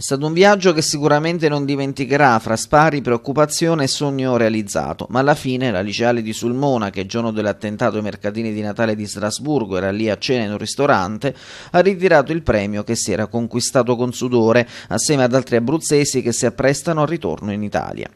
È stato un viaggio che sicuramente non dimenticherà fra spari, preoccupazione e sogno realizzato, ma alla fine la liceale di Sulmona, che il giorno dell'attentato ai mercatini di Natale di Strasburgo era lì a cena in un ristorante, ha ritirato il premio che si era conquistato con sudore, assieme ad altri abruzzesi che si apprestano al ritorno in Italia.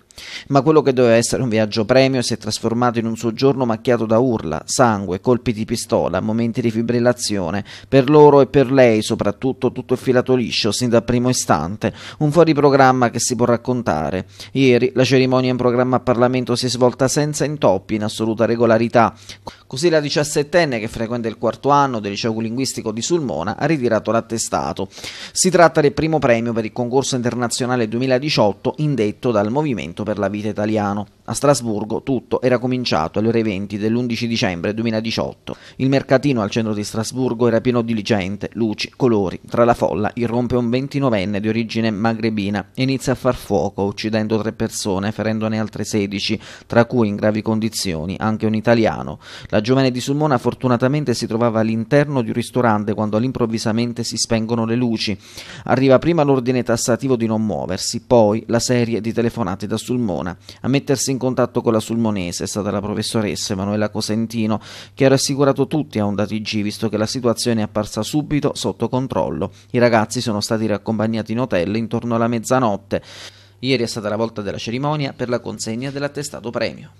Ma quello che doveva essere un viaggio premio si è trasformato in un soggiorno macchiato da urla, sangue, colpi di pistola, momenti di fibrillazione, per loro e per lei soprattutto tutto è filato liscio sin dal primo istante importante, un fuori programma che si può raccontare. Ieri la cerimonia in programma a Parlamento si è svolta senza intoppi, in assoluta regolarità, Così la diciassettenne che frequenta il quarto anno del liceo linguistico di Sulmona ha ritirato l'attestato. Si tratta del primo premio per il concorso internazionale 2018 indetto dal Movimento per la Vita Italiano. A Strasburgo tutto era cominciato alle ore 20 dell'11 dicembre 2018. Il mercatino al centro di Strasburgo era pieno di gente, luci, colori. Tra la folla irrompe un 29enne di origine magrebina e inizia a far fuoco, uccidendo tre persone, ferendone altre 16, tra cui in gravi condizioni anche un italiano. La giovane di Sulmona fortunatamente si trovava all'interno di un ristorante quando all'improvvisamente si spengono le luci. Arriva prima l'ordine tassativo di non muoversi, poi la serie di telefonate da Sulmona. A mettersi in contatto con la sulmonese è stata la professoressa Emanuela Cosentino, che ha rassicurato tutti a onda TG, visto che la situazione è apparsa subito sotto controllo. I ragazzi sono stati riaccompagnati in hotel intorno alla mezzanotte. Ieri è stata la volta della cerimonia per la consegna dell'attestato premio.